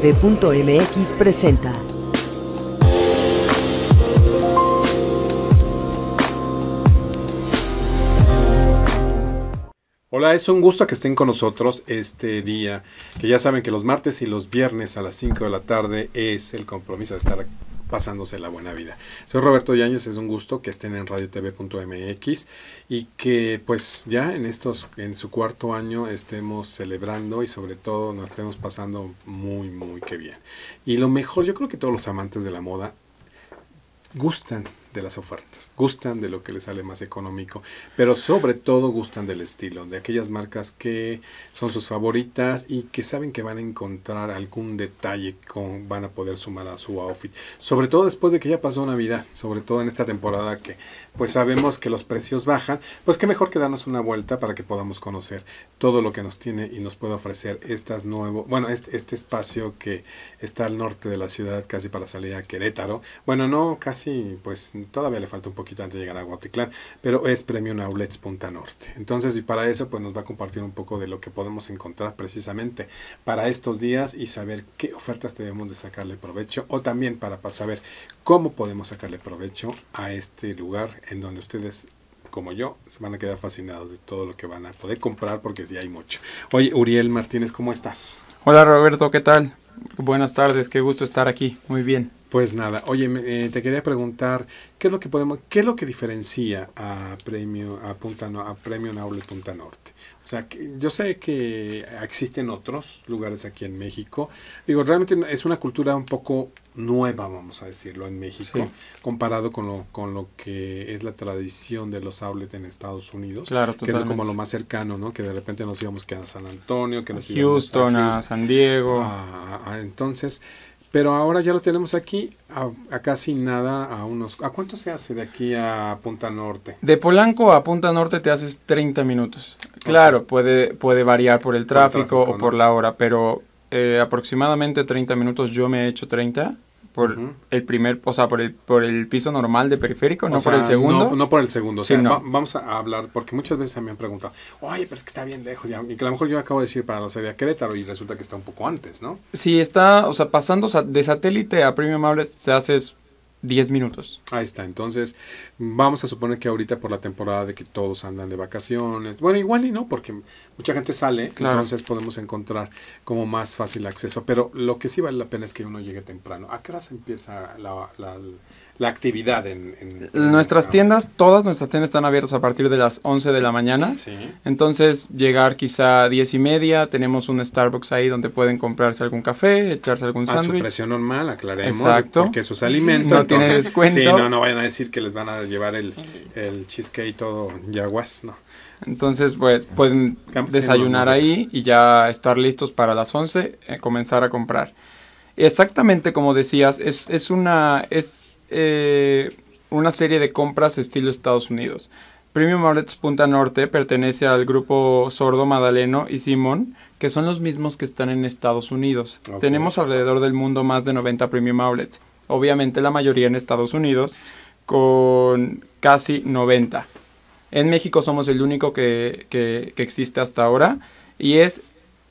TV.mx presenta. Hola, es un gusto que estén con nosotros este día, que ya saben que los martes y los viernes a las 5 de la tarde es el compromiso de estar pasándose la buena vida. Soy Roberto Yáñez, es un gusto que estén en radiotv.mx y que pues ya en estos en su cuarto año estemos celebrando y sobre todo nos estemos pasando muy muy que bien. Y lo mejor, yo creo que todos los amantes de la moda gustan de las ofertas, gustan de lo que les sale más económico, pero sobre todo gustan del estilo, de aquellas marcas que son sus favoritas y que saben que van a encontrar algún detalle con van a poder sumar a su outfit, sobre todo después de que ya pasó Navidad, sobre todo en esta temporada que pues sabemos que los precios bajan, pues qué mejor que darnos una vuelta para que podamos conocer todo lo que nos tiene y nos puede ofrecer estas nuevo, bueno, este, este espacio que está al norte de la ciudad, casi para salir a Querétaro. Bueno, no, casi, pues todavía le falta un poquito antes de llegar a Guaticlán, pero es Premium Outlets Punta Norte. Entonces, y para eso, pues nos va a compartir un poco de lo que podemos encontrar precisamente para estos días y saber qué ofertas debemos de sacarle provecho o también para saber cómo podemos sacarle provecho a este lugar en donde ustedes como yo, se van a quedar fascinados de todo lo que van a poder comprar porque si hay mucho. Oye, Uriel Martínez, ¿cómo estás? Hola Roberto, ¿qué tal? Buenas tardes, qué gusto estar aquí. Muy bien. Pues nada, oye, eh, te quería preguntar, ¿qué es lo que podemos, qué es lo que diferencia a Premio, a Punta, a Premio Punta Norte? O sea, que, yo sé que existen otros lugares aquí en México. Digo, realmente es una cultura un poco nueva, vamos a decirlo, en México, comparado con lo, con lo que es la tradición de los Aulet en Estados Unidos, que es como lo más cercano, ¿no? Que de repente nos íbamos que a San Antonio, que nos íbamos a Houston, a, San Diego. A, ah, ah, entonces, pero ahora ya lo tenemos aquí a, a, casi nada, a unos... ¿A cuánto se hace de aquí a Punta Norte? De Polanco a Punta Norte te haces 30 minutos. Claro, puede, puede variar por el tráfico, o por la hora, pero eh, aproximadamente 30 minutos, yo me he hecho 30 por el primer, o sea, por el, por el piso normal de periférico, no por el segundo. No, por el segundo, sí, vamos a hablar, porque muchas veces me han preguntado, oye, pero es que está bien lejos, y que a lo mejor yo acabo de decir para la serie de Querétaro y resulta que está un poco antes, ¿no? Sí, está, o sea, pasando de satélite a Premium se hace... 10 minutos. Ahí está, entonces vamos a suponer que ahorita por la temporada de que todos andan de vacaciones, bueno, igual y no, porque mucha gente sale, entonces podemos encontrar como más fácil acceso, pero lo que sí vale la pena es que uno llegue temprano. ¿A qué hora se empieza la la actividad en... nuestras tiendas, todas nuestras tiendas están abiertas a partir de las 11 de la mañana. Sí. Entonces, llegar quizá a 10 y media, tenemos un Starbucks ahí donde pueden comprarse algún café, echarse algún sándwich. A su precio normal, aclaremos. Exacto. Porque sus alimentos... No entonces, tiene descuento. Sí, no, no vayan a decir que les van a llevar el, el cheesecake todo yaguas, no. Entonces, pues, pueden desayunar ahí y ya estar listos para las 11, eh, comenzar a comprar. Exactamente como decías, es, es una... Es, eh, una serie de compras estilo Estados Unidos. Premium Outlets Punta Norte pertenece al grupo Sordo, Madaleno y Simón, que son los mismos que están en Estados Unidos. Tenemos alrededor del mundo más de 90 Premium Outlets, obviamente la mayoría en Estados Unidos, con casi 90. En México somos el único que existe hasta ahora y es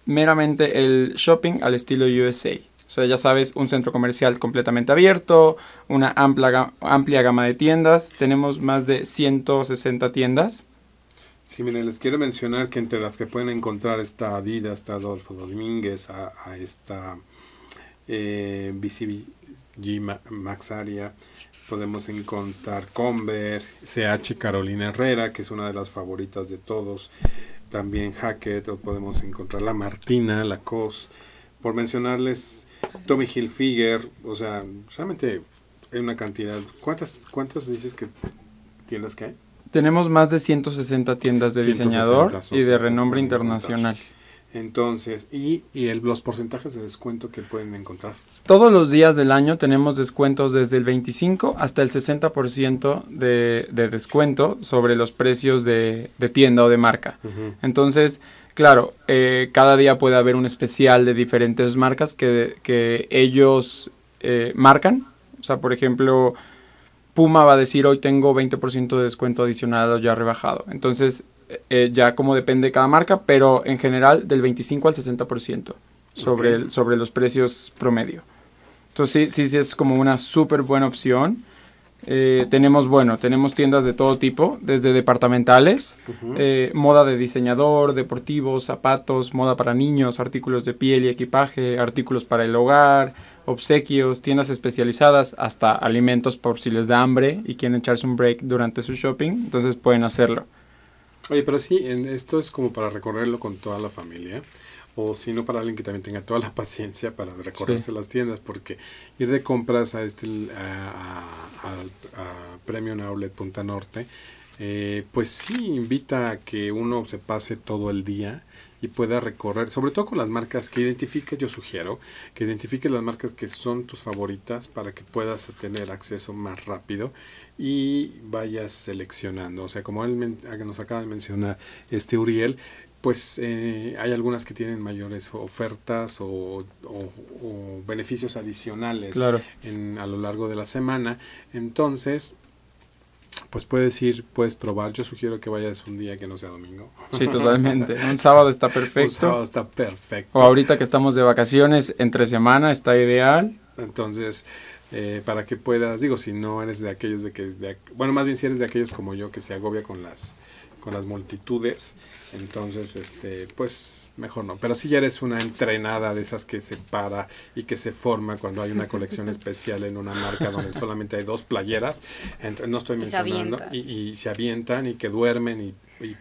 meramente el shopping al estilo USA. O sea, ya sabes, un centro comercial completamente abierto, una amplia, amplia gama de tiendas. Tenemos más de 160 tiendas. Sí, miren, les quiero mencionar que entre las que pueden encontrar está Adidas, está Adolfo Domínguez, a, a esta eh, Maxaria, podemos encontrar Converse, CH Carolina Herrera, que es una de las favoritas de todos, también Hackett, podemos encontrar La Martina, la Cos. por mencionarles Tommy Hilfiger, o sea, realmente hay una cantidad. ¿Cuántas, cuántas dices que tiendas que hay? Tenemos más de 160 tiendas de diseñador y de renombre internacional. Entonces, ¿y, los porcentajes de descuento que pueden encontrar? Todos los días del año tenemos descuentos desde el 25 hasta el 60% de, de descuento sobre los precios de, de tienda o de marca. Entonces, Claro, eh, cada día puede haber un especial de diferentes marcas que, que ellos eh, marcan. O sea, por ejemplo, Puma va a decir hoy tengo 20% de descuento adicional o ya rebajado. Entonces, eh, ya como depende de cada marca, pero en general del 25 al 60% sobre, el, sobre los precios promedio. Entonces, sí, sí, sí es como una súper buena opción. Eh, tenemos, bueno, tenemos tiendas de todo tipo, desde departamentales, eh, moda de diseñador, deportivos, zapatos, moda para niños, artículos de piel y equipaje, artículos para el hogar, obsequios, tiendas especializadas, hasta alimentos por si les da hambre y quieren echarse un break durante su shopping, entonces pueden hacerlo. Oye, pero sí, esto es como para recorrerlo con toda la familia o si no, para alguien que también tenga toda la paciencia para recorrerse las tiendas, porque ir de compras a este a, a, Premium Outlet Punta Norte, eh, pues sí invita a que uno se pase todo el día y pueda recorrer, sobre todo con las marcas que identifiques, yo sugiero que identifiques las marcas que son tus favoritas para que puedas tener acceso más rápido y vayas seleccionando. O sea, como él ah, nos acaba de mencionar, este Uriel, pues eh, hay algunas que tienen mayores ofertas o, beneficios adicionales en, a lo largo de la semana. Entonces, pues puedes ir, puedes probar. Yo sugiero que vayas un día que no sea domingo. Sí, totalmente. un sábado está perfecto. Un sábado está perfecto. O ahorita que estamos de vacaciones, entre semana está ideal. Entonces, eh, para que puedas, digo, si no eres de aquellos de que, bueno, más bien si eres de aquellos como yo que se agobia con las con las multitudes. Entonces, este, pues mejor no. Pero si ya eres una entrenada de esas que se para y que se forma cuando hay una colección especial en una marca donde solamente hay dos playeras, no estoy mencionando, y se, avientan y que duermen y,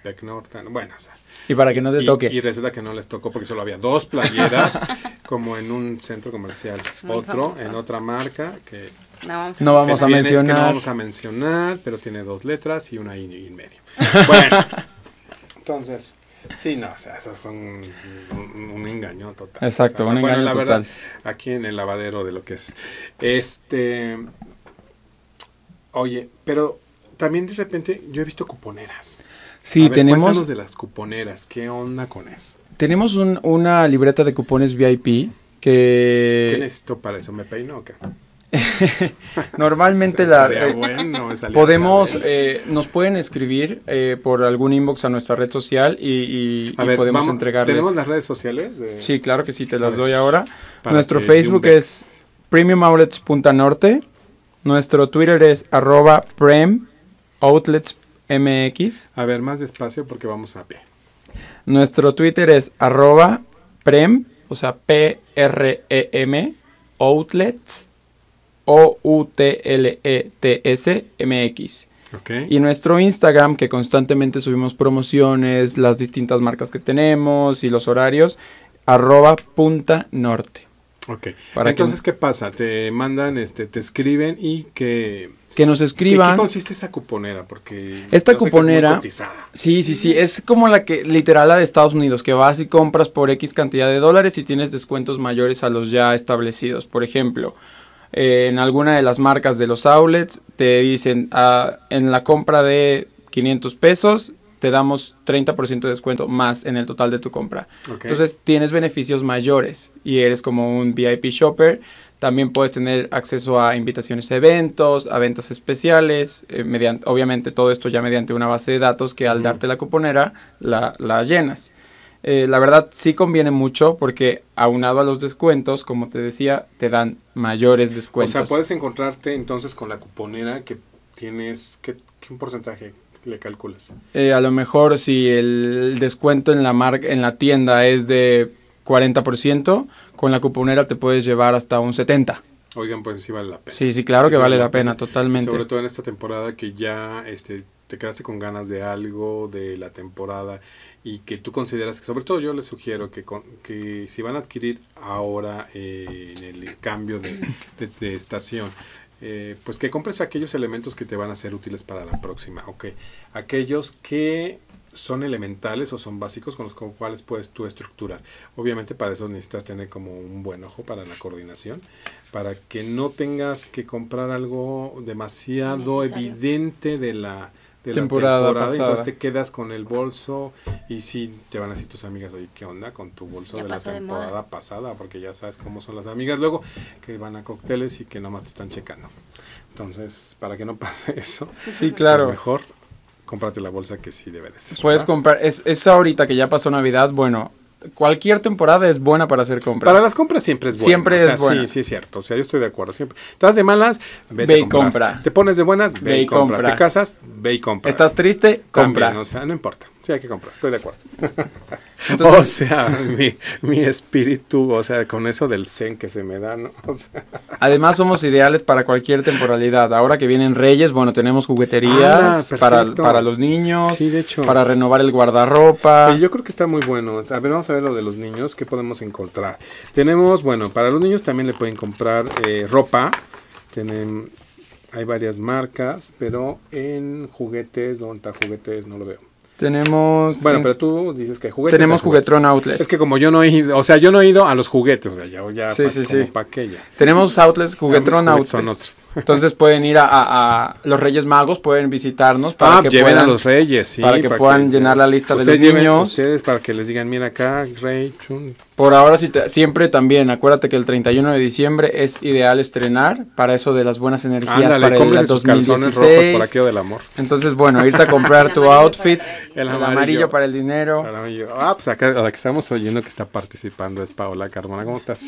pecnortan. Bueno, o sea, y para que no te toque. Y resulta que no les tocó porque solo había dos playeras, como en un centro comercial. Otro, en otra marca, que no vamos a, mencionar. no vamos a mencionar, pero tiene dos letras y una y en medio. Bueno, entonces, sí, no, o sea, eso fue un, engaño total. Exacto, un bueno, la verdad, aquí en el lavadero de lo que es. Este, oye, pero también de repente yo he visto cuponeras. Sí, tenemos. de las cuponeras, ¿qué onda con eso? Tenemos una libreta de cupones VIP que... ¿Qué necesito para eso? ¿Me peino o qué? Normalmente la, eh, podemos, eh, nos pueden escribir eh, por algún inbox a nuestra red social y, podemos entregar ¿Tenemos las redes sociales? Sí, claro que sí, te las pues, doy ahora. Nuestro Facebook es Premium Outlets Punta Norte. Nuestro Twitter es arroba Prem Outlets MX. A ver, más despacio porque vamos a pie. Nuestro Twitter es arroba Prem, o sea, P-R-E-M Outlets o-U-T-L-E-T-S-M-X. Y nuestro Instagram, que constantemente subimos promociones, las distintas marcas que tenemos y los horarios, arroba punta norte. Ok. Entonces, ¿qué pasa? Te mandan, este, te escriben y que... Que nos escriban. ¿Qué, qué consiste esa cuponera? Porque esta cuponera. sí, sí, sí. Es como la que literal la de Estados Unidos, que vas y compras por X cantidad de dólares y tienes descuentos mayores a los ya establecidos. Por ejemplo, en alguna de las marcas de los outlets te dicen ah, en la compra de 500 pesos te damos 30% de descuento más en el total de tu compra. Entonces tienes beneficios mayores y eres como un VIP shopper. También puedes tener acceso a invitaciones a eventos, a ventas especiales, eh, obviamente todo esto ya mediante una base de datos que al darte la cuponera la, la llenas. Eh, la verdad sí conviene mucho porque aunado a los descuentos, como te decía, te dan mayores descuentos. O sea, puedes encontrarte entonces con la cuponera que tienes, ¿qué, porcentaje le calculas? Eh, a lo mejor si el descuento en la, en la tienda es de 40%, con la cuponera te puedes llevar hasta un 70%. Oigan, pues sí vale la pena. Sí, sí, claro que vale la pena, pena, totalmente. Sobre todo en esta temporada que ya este, te quedaste con ganas de algo de la temporada y que tú consideras que, sobre todo yo les sugiero que, que si van a adquirir ahora eh, en el cambio de, de, estación, eh, pues que compres aquellos elementos que te van a ser útiles para la próxima, ok. Aquellos que son elementales o son básicos con los cuales puedes tú estructurar. Obviamente para eso necesitas tener como un buen ojo para la coordinación, para que no tengas que comprar algo demasiado evidente de la de la temporada, pasada. entonces te quedas con el bolso y si te van a decir tus amigas, oye, ¿qué onda con tu bolso de la temporada pasada? Porque ya sabes cómo son las amigas luego que van a cócteles y que nomás te están checando. Entonces, para que no pase eso, sí, claro. Pues mejor cómprate la bolsa que sí debe de ser. Puedes comprar, es, es ahorita que ya pasó Navidad, bueno, cualquier temporada es buena para hacer compras. Para las compras siempre es buena. Siempre es buena. Sí, sí, es cierto. O sea, yo estoy de acuerdo. Siempre. Estás de malas, ve, y compra. Te pones de buenas, ve, y compra. Te casas, ve y compra. Estás triste, compra. o sea, no importa. Sí, hay que comprar, estoy de acuerdo. o sea, mi, espíritu, o sea, con eso del zen que se me da, ¿no? Además, somos ideales para cualquier temporalidad. Ahora que vienen reyes, bueno, tenemos jugueterías ah, para, para los niños, para renovar el guardarropa. yo creo que está muy bueno. A ver, vamos a ver lo de los niños, ¿qué podemos encontrar? Tenemos, bueno, para los niños también le pueden comprar eh, ropa. Tienen, hay varias marcas, pero en juguetes, ¿dónde está juguetes? No lo veo tenemos. Bueno, eh, pero tú dices que juguetes. Tenemos Juguetron Outlet. Es que como yo no he ido, o sea, yo no he ido a los juguetes, o sea, ya, ya sí, sí, sí. Tenemos outlets, Juguetron Outlet. Son otros. Entonces pueden ir a, los Reyes Magos, pueden visitarnos para ah, que lleven a los Reyes, Para que puedan llenar la lista de los niños. Ustedes para que les digan, mira acá, Rey Chun. Por ahora si siempre también, acuérdate que el 31 de diciembre es ideal estrenar para eso de las buenas energías para el 2016. calzones rojos por aquí del amor. Entonces, bueno, irte a comprar tu outfit, el, amarillo, para el dinero. amarillo. Ah, pues acá a la que estamos oyendo que está participando es Paola Carmona, ¿cómo estás?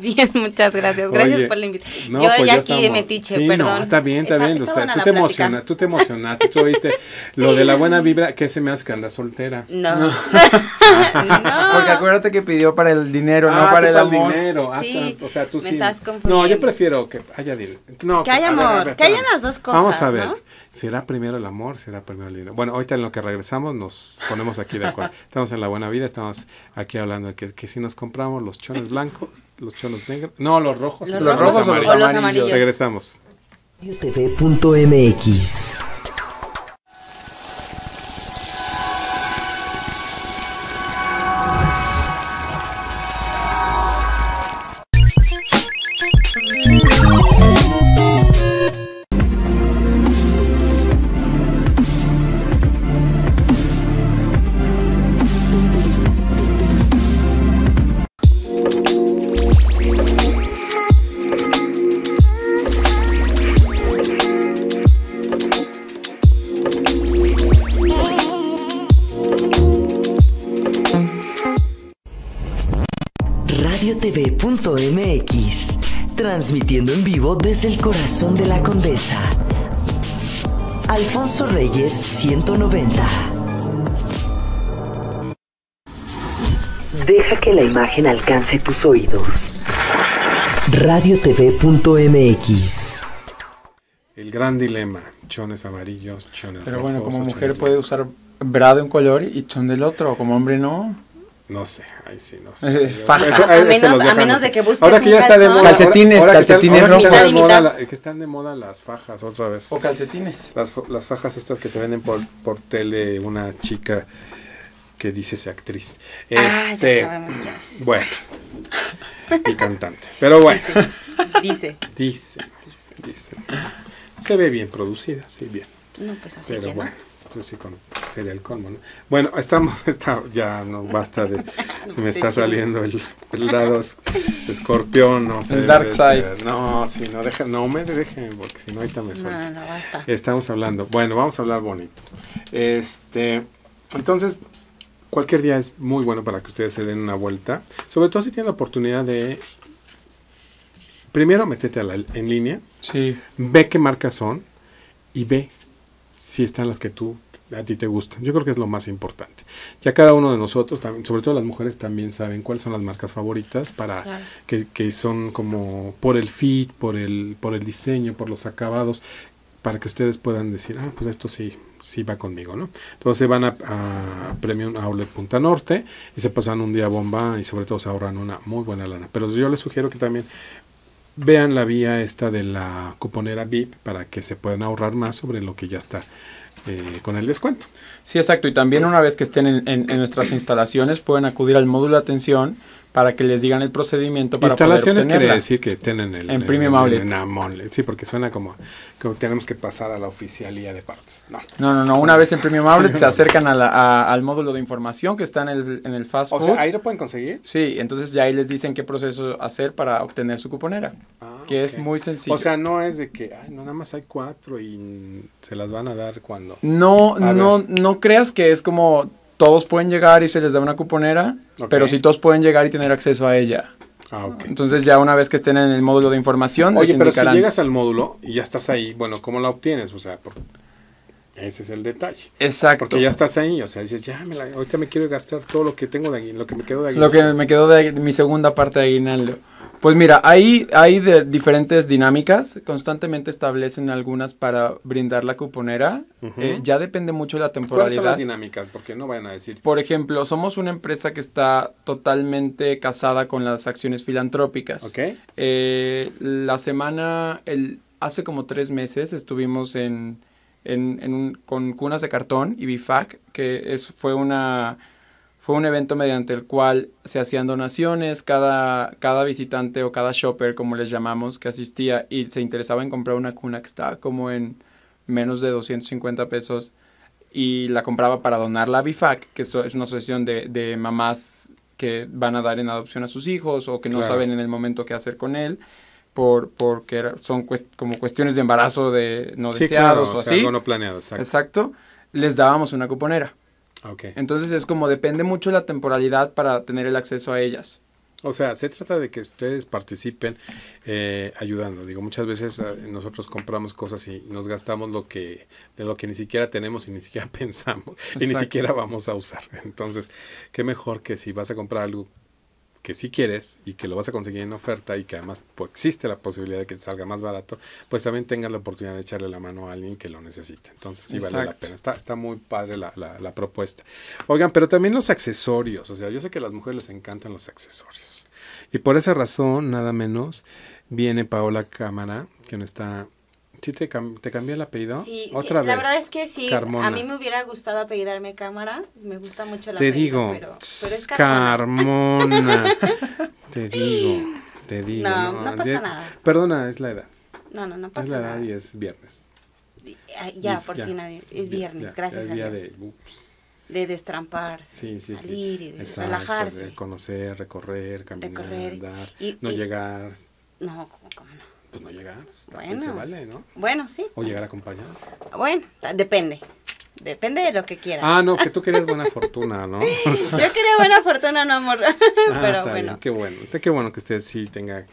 Bien, muchas gracias. Gracias por la invitación. Yo pues ya aquí de metiche, sí, perdón. No, está bien, está, bien. tú, te emociona, tú te emocionaste, tú oíste lo de la buena vibra, ¿qué se me hace que anda soltera. No. no. Porque acuérdate que pidió para el dinero, no para ah, el amor. El dinero. Ah, sí, o sea, tú me sí. no, yo prefiero que haya dinero. que haya amor, que haya las dos cosas. Vamos a ver. ¿Será primero el amor? ¿Será primero el dinero? Bueno, ahorita en lo que regresamos nos ponemos aquí de acuerdo. estamos en la buena vida, estamos aquí hablando de que, si nos compramos los chones blancos, los chones negros. No, los rojos. Los, rojos, o los amarillos. Regresamos. el corazón de la condesa. Alfonso Reyes 190. Deja que la imagen alcance tus oídos. Radiotv.mx El gran dilema, chones amarillos, chones Pero bueno, como mujer puede usar brado un color y chon del otro, como hombre no. No sé, ahí sí, no sé. Eh, a, menos, de que busques ahora que ya está de moda, calcetines, calcetines rojos, que están de moda, las fajas otra vez. O calcetines. Las, las fajas estas que te venden por, por tele una chica que dice ser actriz. Ah, este, sabemos quién es. Bueno, y cantante. Pero bueno. Dice. Dice. Dice. dice. Se ve bien producida, sí, bien. No, pues así Pero bueno sería el colmo, Bueno, estamos, ya no basta de, me está saliendo el, lado escorpión, no El dark side. No, si no, deja, no me dejen, porque si no ahorita me suelto. Estamos hablando, bueno, vamos a hablar bonito. Este, entonces, cualquier día es muy bueno para que ustedes se den una vuelta, sobre todo si tienen la oportunidad de primero métete en línea, sí. ve qué marcas son y ve si están las que tú a ti te gusta, Yo creo que es lo más importante. Ya cada uno de nosotros, sobre todo las mujeres, también saben cuáles son las marcas favoritas para que, que, son como por el fit, por el, por el diseño, por los acabados, para que ustedes puedan decir, ah, pues esto sí, sí va conmigo, ¿no? Entonces van a, a Premium Outlet Punta Norte y se pasan un día bomba y sobre todo se ahorran una muy buena lana. Pero yo les sugiero que también vean la vía esta de la cuponera VIP para que se puedan ahorrar más sobre lo que ya está eh, con el descuento. Sí, exacto. Y también una vez que estén en, en nuestras instalaciones pueden acudir al módulo de atención para que les digan el procedimiento para instalaciones quiere decir que estén en el en, Premium En, sí porque suena como que tenemos que pasar a la oficialía de partes no no no, una vez en Premium Outlets se acercan al módulo de información que está en el, en fast food o sea ahí lo pueden conseguir sí entonces ya ahí les dicen qué proceso hacer para obtener su cuponera ah, que es muy sencillo o sea no es de que ay, no nada más hay cuatro y se las van a dar cuando no no no creas que es como todos pueden llegar y se les da una cuponera, pero si todos pueden llegar y tener acceso a ella. Ah, okay. Entonces ya una vez que estén en el módulo de información, oye, pero si llegas al módulo y ya estás ahí, bueno, ¿cómo la obtienes? O sea, por, ese es el detalle. Exacto. Porque ya estás ahí, o sea, dices, ya, me la, ahorita me quiero gastar todo lo que tengo de lo que me quedó de aguinaldo. Lo que me quedó de, mi segunda parte de aguinaldo. Pues mira, hay, hay diferentes dinámicas, constantemente establecen algunas para brindar la cuponera, eh, ya depende mucho de la temporalidad. ¿Cuáles son las dinámicas? Porque no van a decir. Por ejemplo, somos una empresa que está totalmente casada con las acciones filantrópicas. Ok. Eh, la semana, el, hace como tres meses estuvimos en con cunas de cartón y BIFAC, que fue, una, fue un evento mediante el cual se hacían donaciones, cada, visitante o cada shopper, como les llamamos, que asistía y se interesaba en comprar una cuna que estaba como en menos de 250 pesos y la compraba para donarla a BIFAC, que es una asociación de, mamás que van a dar en adopción a sus hijos o que no saben en el momento qué hacer con él por porque son como cuestiones de embarazo de no deseados o, así. Algo no planeado, exacto. exacto. les dábamos una cuponera. Entonces es como depende mucho la temporalidad para tener el acceso a ellas. O sea, se trata de que ustedes participen eh, ayudando. Digo, muchas veces eh, nosotros compramos cosas y nos gastamos lo que de lo que ni siquiera tenemos y ni siquiera pensamos y ni siquiera vamos a usar. Entonces, qué mejor que si vas a comprar algo que si quieres y que lo vas a conseguir en oferta y que además existe la posibilidad de que te salga más barato, pues también tengas la oportunidad de echarle la mano a alguien que lo necesite. Entonces sí vale la pena. Está, muy padre la, la propuesta. Oigan, pero también los accesorios. O sea, yo sé que a las mujeres les encantan los accesorios. Y por esa razón, nada menos, viene Paola Cámara, no está te, cambié cambió el apellido? Sí, otra vez. La verdad es que sí. A mí me hubiera gustado apellidarme Cámara. Me gusta mucho el te Digo, pero, es Carmona. te digo, te digo. No, no, pasa nada. Perdona, es la edad. No, no, no pasa nada. Es la edad y es viernes. Ya, por fin, es, viernes, gracias es día a Dios. De, ups. de destrampar, salir y de relajarse. De conocer, recorrer, caminar, recorrer, andar, no llegar. No, ¿cómo, cómo no? Pues, no llegar. Bueno. Se vale, ¿no? Bueno, sí. O llegar acompañado. Bueno, depende. Depende de lo que quieras. Ah, no, que tú querías buena fortuna, ¿no? Yo quería buena fortuna, no amor. Ah, Pero bueno. qué bueno. Qué bueno que usted sí tenga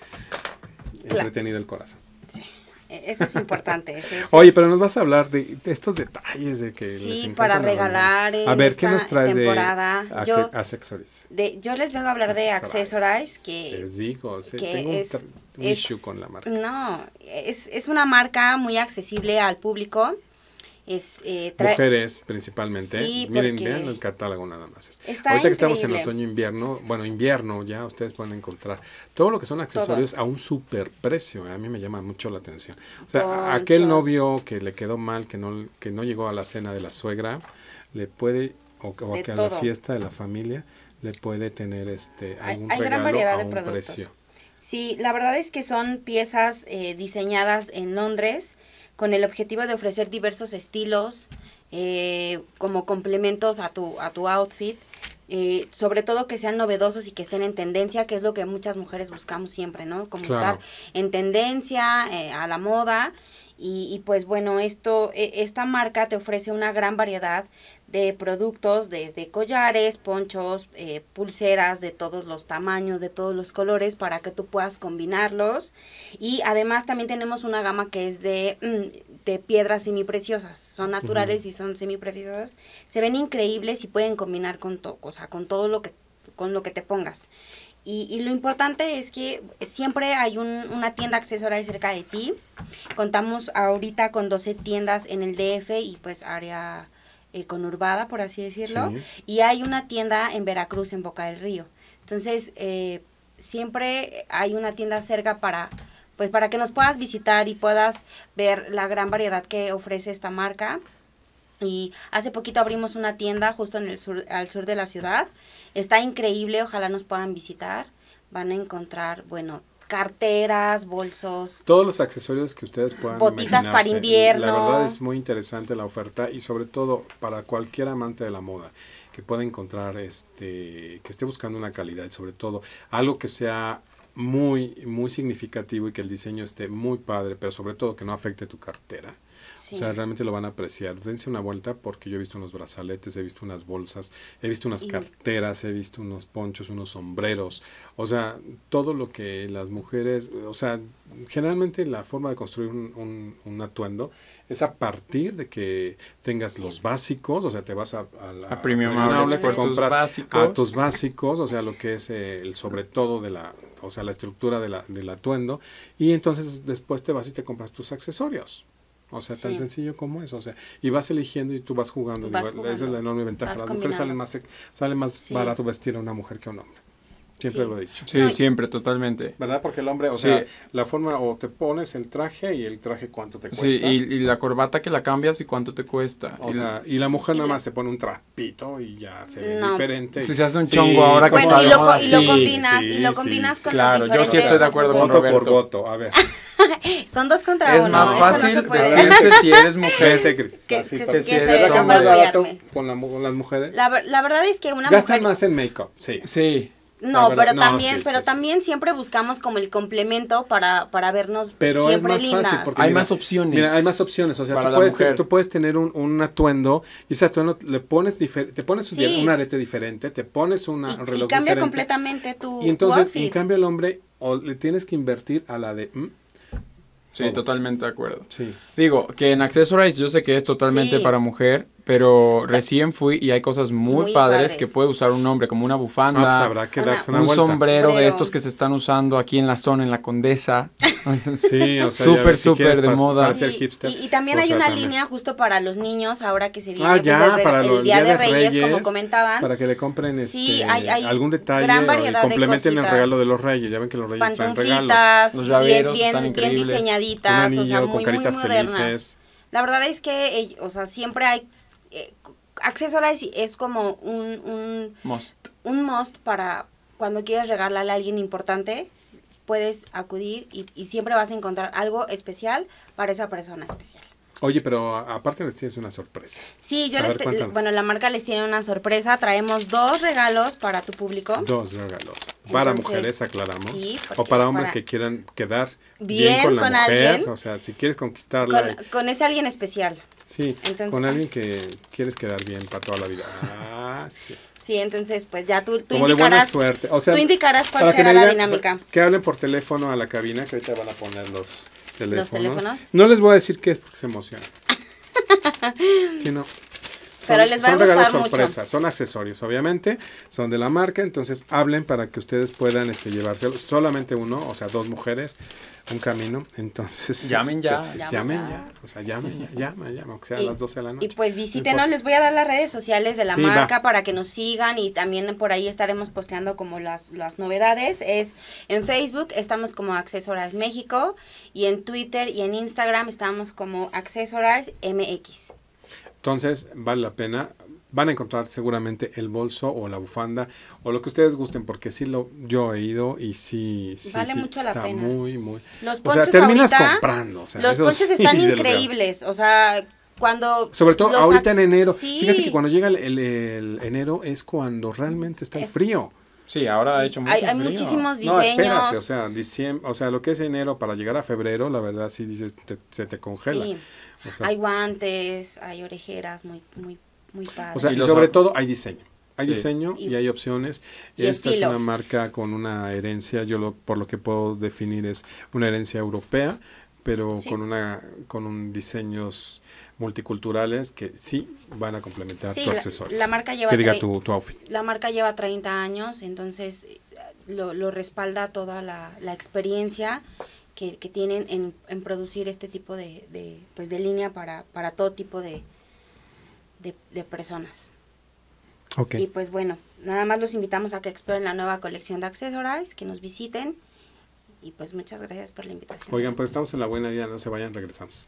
entretenido el corazón. Eso es importante. Oye, pero nos vas a hablar de, estos detalles de que sí, para regalar. a ver qué nos traes de a, yo, les vengo a hablar de Accessorize, que les digo, tengo un, con la marca. No, es, es una marca muy accesible al público eh, Mujeres principalmente. Miren, vean el catálogo nada más. Está Ahorita que estamos en otoño invierno, bueno, invierno ya ustedes pueden encontrar todo lo que son accesorios a un super precio. Eh, a mí me llama mucho la atención. O sea, aquel novio que le quedó mal, que no, que no llegó a la cena de la suegra, le puede, o, que a la fiesta de la familia, le puede tener este algún hay, gran variedad de un productos. precio. Sí, la verdad es que son piezas eh, diseñadas en Londres con el objetivo de ofrecer diversos estilos eh, como complementos a tu, a tu outfit. Eh, sobre todo que sean novedosos y que estén en tendencia, que es lo que muchas mujeres buscamos siempre, ¿no? Como estar en tendencia, eh, a la moda. Y, y, pues bueno, esto, e, esta marca te ofrece una gran variedad de productos desde collares, ponchos, eh, pulseras de todos los tamaños, de todos los colores para que tú puedas combinarlos. Y además también tenemos una gama que es de, mm, de piedras semipreciosas. Son naturales y son semipreciosas. Se ven increíbles y pueden combinar con, todo, o sea, con todo lo que, con lo que te pongas. Y, lo importante es que siempre hay una tienda accesoria cerca de ti. Contamos ahorita con 12 tiendas en el DF y pues área eh, conurbada, por así decirlo, y hay una tienda en Veracruz, en Boca del Río. Entonces, eh, siempre hay una tienda cerca para pues para que nos puedas visitar y puedas ver la gran variedad que ofrece esta marca. Y hace poquito abrimos una tienda justo en el al sur de la ciudad. Está increíble, ojalá nos puedan visitar. Van a encontrar, bueno, carteras, bolsos. Todos los accesorios que ustedes puedan. Botitas para invierno. La verdad es muy interesante la oferta y sobre todo para cualquier amante de la moda que pueda encontrar, este, que esté buscando una calidad y sobre todo algo que sea muy, muy significativo y que el diseño esté muy padre, pero sobre todo que no afecte tu cartera o sea, realmente lo van a apreciar. Dense una vuelta porque yo he visto unos brazaletes, he visto unas bolsas, he visto unas carteras, he visto unos ponchos, unos sombreros. O sea, todo lo que las mujeres, o sea, generalmente la forma de construir un, atuendo es a partir de que tengas los básicos, o sea, te vas a, la a premium compras básicos. básicos, o sea, lo que es eh, el sobre todo de la, o sea, la estructura del atuendo, y entonces después te vas y te compras tus accesorios. O sea, tan sencillo como eso. O sea, y vas eligiendo y tú vas jugando. Esa es la enorme ventaja. Las salen más, sale más barato vestir a una mujer que a un hombre. Siempre lo he dicho. Sí, siempre, totalmente. ¿Verdad? Porque el hombre, o sea, la forma, o te pones el traje y el traje cuánto te cuesta. Sí, y, la corbata que la cambias y cuánto te cuesta. y, la, mujer nada más se pone un trapito y ya se ve diferente. Si se hace un chongo ahora y lo, combinas, y lo combinas con claro, yo sí estoy de acuerdo con Roberto. por voto, a ver. Son dos contra es uno. Es más fácil puede. si eres mujer. te Que, que, Con, las mujeres. La, verdad es que una Gastan mujer... más en make-up, sí. Sí. No, pero también, pero también siempre buscamos como el complemento para, para vernos siempre lindas. hay más opciones. Mira, hay más opciones. O sea, tú puedes, tú puedes, tener un, atuendo y ese atuendo le pones te pones un, arete diferente, te pones una, y, un reloj y cambia completamente tu. Y entonces, en cambio, el hombre o le tienes que invertir a la de mm, Sí, totalmente de acuerdo. Sí. Digo, que en Accessories yo sé que es totalmente para mujer, pero recién fui y hay cosas muy, padres, que puede usar un hombre, como una bufanda, ah, pues que una, un sombrero de estos que se están usando aquí en la zona, en la Condesa. sí, o sea, súper, si súper de moda. ser hipster, y, también pues, hay una línea justo para los niños, ahora que se viene ah, pues, el, Día, de Reyes, como comentaban. Para que le compren este, algún detalle y complementen el regalo de los Reyes. Ya ven que los Reyes están regalos. Los bien, están bien, bien diseñaditas, o sea, muy, muy modernas. La verdad es que, eh, o sea, siempre hay eh, es como un, un must. para cuando quieres regalarle a alguien importante, puedes acudir y, siempre vas a encontrar algo especial para esa persona especial. Oye, pero aparte les tienes una sorpresa. Sí, yo les bueno, la marca les tiene una sorpresa. Traemos dos regalos para tu público. Dos regalos. para mujeres, aclaramos. o para hombres que quieran quedar bien, con Alguien, o sea, si quieres conquistarla. con ese alguien especial. Sí, con alguien que quieres quedar bien para toda la vida. Ah, sí. Sí, entonces pues ya tú, tú Como indicarás. buena suerte. O sea, tú indicarás cuál será la dinámica. Que hablen por teléfono a la cabina, que ahorita van a poner los teléfonos. ¿Los teléfonos? No les voy a decir qué es porque se emocionan. sino no. Pero les a regalos sorpresa, son accesorios, obviamente, son de la marca, entonces hablen para que ustedes puedan este, Solamente uno, o sea, dos mujeres, un camino, entonces. Llamen ya. Este, llamen, ya. o sea, llamen ya, llamen, ya, o sea a las 12 de la noche. Y pues visítenos, les voy a dar las redes sociales de la marca para que nos sigan y también por ahí estaremos posteando como las, novedades. Es en Facebook estamos como Accesoras México y en Twitter y en Instagram estamos como Accesoras MX. Entonces, vale la pena. Van a encontrar seguramente el bolso o la bufanda o lo que ustedes gusten, porque sí lo yo he ido y sí, sí, está muy, muy. Los ponchos comprando. los ponchos están increíbles. O sea, cuando sobre todo ahorita en enero fíjate que cuando llega el, el, el, enero es cuando realmente está el frío Sí, ahora ha hecho mucho Hay, hay muchísimos diseños. No, espérate, o sea, lo que es enero para llegar a febrero, la verdad sí dices, se te congela. Sí. hay guantes, hay orejeras muy, muy, muy O sea, y, sobre todo hay diseño. Hay diseño y, hay opciones. Esta es una marca con una herencia, yo lo, por lo que puedo definir es una herencia europea, pero con una con un diseños multiculturales que sí van a complementar tu accesorio. La marca lleva La marca lleva 30 años, entonces eh, lo, respalda toda la, experiencia que, tienen en, producir este tipo de, pues de línea para, para todo tipo de, de, personas. Okay. Y pues bueno, nada más los invitamos a que exploren la nueva colección de accesorios, que nos visiten y pues muchas gracias por la invitación. Oigan, pues estamos en la buena idea, no se vayan, regresamos.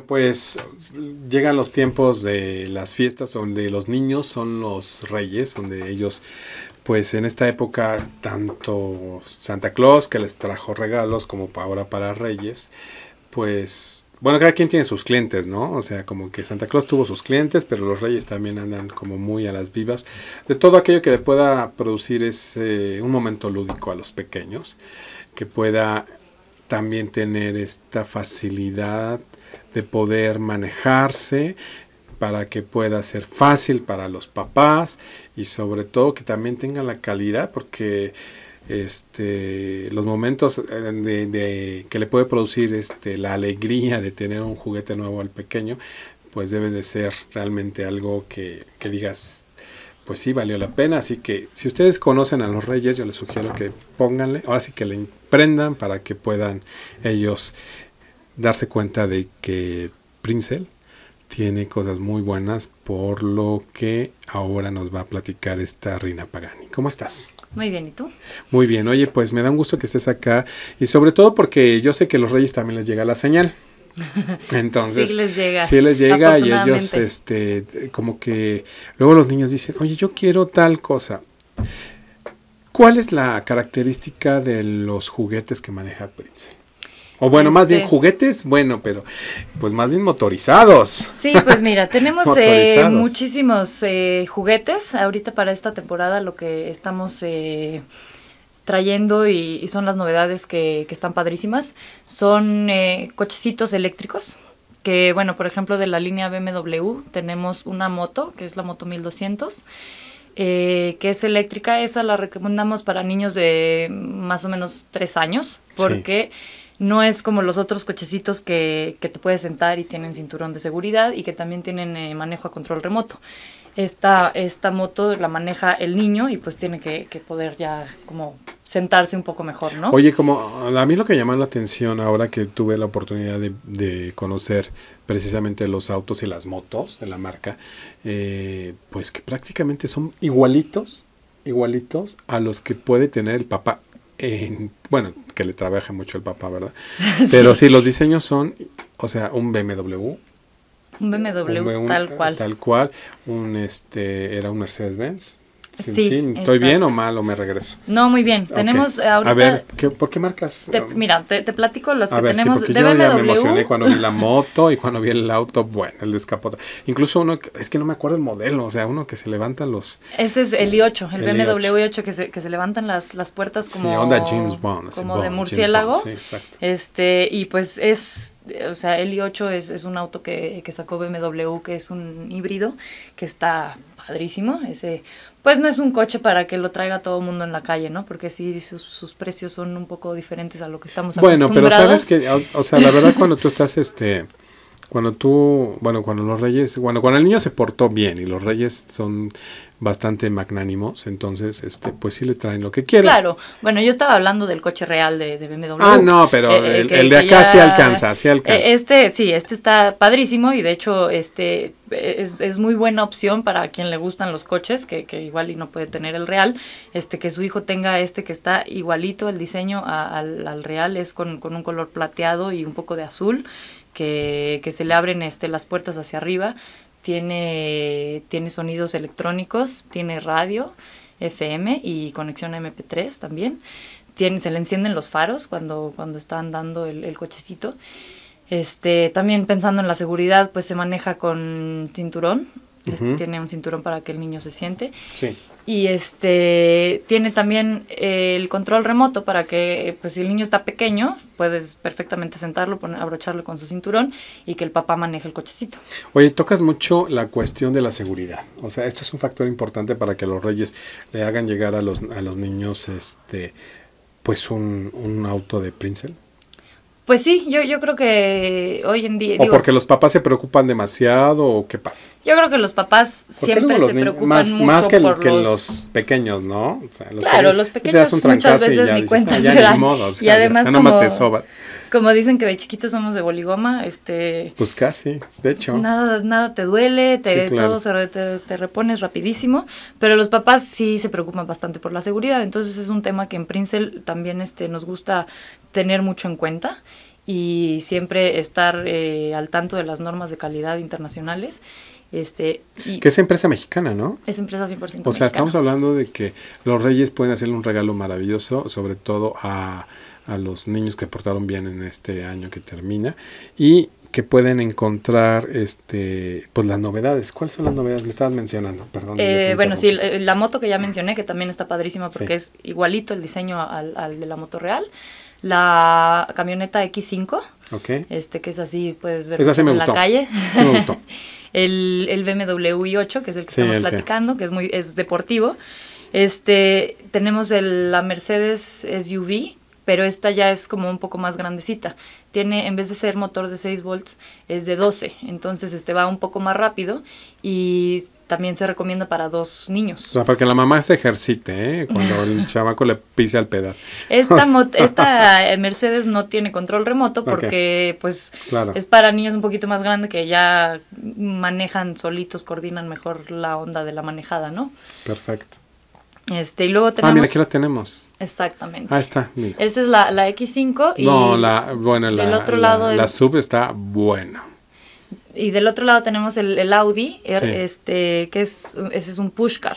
pues llegan los tiempos de las fiestas donde los niños son los reyes, donde ellos, pues en esta época, tanto Santa Claus que les trajo regalos como ahora para reyes, pues bueno, cada quien tiene sus clientes, ¿no? O sea, como que Santa Claus tuvo sus clientes, pero los reyes también andan como muy a las vivas. De todo aquello que le pueda producir ese un momento lúdico a los pequeños, que pueda también tener esta facilidad de poder manejarse, para que pueda ser fácil para los papás y sobre todo que también tenga la calidad porque este, los momentos eh, que le puede producir este, la alegría de tener un juguete nuevo al pequeño pues debe de ser realmente algo que, que digas pues sí valió la pena así que si ustedes conocen a los reyes yo les sugiero que pónganle ahora sí que le emprendan para que puedan ellos darse cuenta de que Princel tiene cosas muy buenas, por lo que ahora nos va a platicar esta Rina Pagani. ¿Cómo estás? Muy bien, ¿y tú? Muy bien, oye, pues me da un gusto que estés acá y sobre todo porque yo sé que a los reyes también les llega la señal. Entonces, sí les llega, sí les llega y ellos, este, como que luego los niños dicen, oye, yo quiero tal cosa. ¿Cuál es la característica de los juguetes que maneja Princel o bueno, más bien este, juguetes, bueno, pero pues más bien motorizados. Sí, pues mira, tenemos eh, muchísimos eh, juguetes ahorita para esta temporada, lo que estamos eh, trayendo y, son las novedades que, están padrísimas, son cochecitos eléctricos, que bueno, por ejemplo de la línea BMW tenemos una moto, que es la moto 1200. que es eléctrica, esa la recomendamos para niños de más o menos tres años, porque no es como los otros cochecitos que, que te puedes sentar y tienen cinturón de seguridad y que también tienen eh, manejo a control remoto. Esta, esta, moto la maneja el niño y pues tiene que, poder ya como sentarse un poco mejor, ¿no? Oye, como a mí lo que llama la atención ahora que tuve la oportunidad de, de conocer precisamente los autos y las motos de la marca, eh, pues que prácticamente son igualitos, igualitos a los que puede tener el papá en, bueno, que le trabaje mucho el papá, ¿verdad? Pero si los diseños son, o sea, un BMW. Un BMW tal cual. Tal cual. Un este, era un Mercedes-Benz sí, ¿Estoy bien o mal o me regreso? No, muy bien. Tenemos eh, ahorita... A ver, ¿qué, ¿por qué marcas? Um, mira, te, platico los que ver, tenemos. Sí, porque yo ya me emocioné cuando vi la moto y cuando vi el auto, bueno, el descapotable. Incluso uno, es que no me acuerdo el modelo, o sea, uno que se levanta los... Ese es el i8, el, BMW i8, que, se, que se levantan las, las puertas como... Sí, onda James Bond. Como de murciélago. sí, exacto. Este, y pues es o sea, el i8 es, un auto que, que, sacó BMW, que es un híbrido, que está padrísimo. Ese, pues no es un coche para que lo traiga todo el mundo en la calle, ¿no? Porque sí, sus, sus precios son un poco diferentes a lo que estamos acostumbrados. Bueno, pero sabes que, o, o sea, la verdad cuando tú estás, este cuando tú, bueno, cuando los reyes, bueno, cuando el niño se portó bien y los reyes son bastante magnánimos, entonces, este, pues sí le traen lo que quieren. Claro, bueno, yo estaba hablando del coche real de, BMW. Ah, no, pero eh, eh, el, de acá sí alcanza, sí eh, alcanza. Este, sí, este está padrísimo y de hecho, este, es, muy buena opción para quien le gustan los coches, que, igual y no puede tener el real, este, que su hijo tenga este que está igualito el diseño al, al, real, es con, con un color plateado y un poco de azul, que, se le abren este, las puertas hacia arriba, tiene, tiene sonidos electrónicos, tiene radio, FM y conexión MP3 también. Tiene, se le encienden los faros cuando, cuando está andando el, cochecito. Este, también pensando en la seguridad, pues se maneja con cinturón. Este, tiene un cinturón para que el niño se siente. Sí y este tiene también eh, el control remoto para que pues si el niño está pequeño puedes perfectamente sentarlo abrocharlo con su cinturón y que el papá maneje el cochecito oye tocas mucho la cuestión de la seguridad o sea esto es un factor importante para que los reyes le hagan llegar a los niños este pues un, un auto de Princel pues sí, yo, yo creo que hoy en día... ¿O porque los papás se preocupan demasiado o qué pasa? Yo creo que los papás siempre se preocupan más, más que, que los... pequeños, ¿no? claro, los pequeños muchas veces ni cuenta y además como, te soba. como dicen que de chiquitos somos de boligoma, este... Pues casi, de hecho. Nada, nada te duele, te, todo te, repones rapidísimo, pero los papás sí se preocupan bastante por la seguridad, entonces es un tema que en Princel también este, nos gusta tener mucho en cuenta y siempre estar eh, al tanto de las normas de calidad internacionales. Este, y que es empresa mexicana, ¿no? Es empresa 100% O sea, estamos hablando de que los reyes pueden hacerle un regalo maravilloso, sobre todo a, los niños que portaron bien en este año que termina. Y que pueden encontrar este pues las novedades. ¿Cuáles son las novedades? Me estabas mencionando, perdón. Eh, bueno, sí, la, moto que ya mencioné, que también está padrísima porque es igualito el diseño al, al, de la moto real la camioneta X5. Este que es así, puedes ver en la calle. gustó. el, el, BMW i8, que es el que estamos platicando, que... es muy es deportivo. Este, tenemos la Mercedes SUV, pero esta ya es como un poco más grandecita. Tiene, en vez de ser motor de 6 volts, es de 12, entonces este va un poco más rápido y también se recomienda para dos niños. O sea, para que la mamá se ejercite, ¿eh? cuando el chabaco le pise al pedal. Esta, esta eh, Mercedes no tiene control remoto porque pues es para niños un poquito más grandes que ya manejan solitos, coordinan mejor la onda de la manejada, ¿no? Perfecto. Este, y luego ah, tenemos... Ah, mira, aquí la tenemos. Exactamente. Ahí está, mira. Esa es la, X5 y... No, la, bueno, la, sub está buena. Y del otro lado tenemos el, Audi, er, este, que es, ese es un pushcar,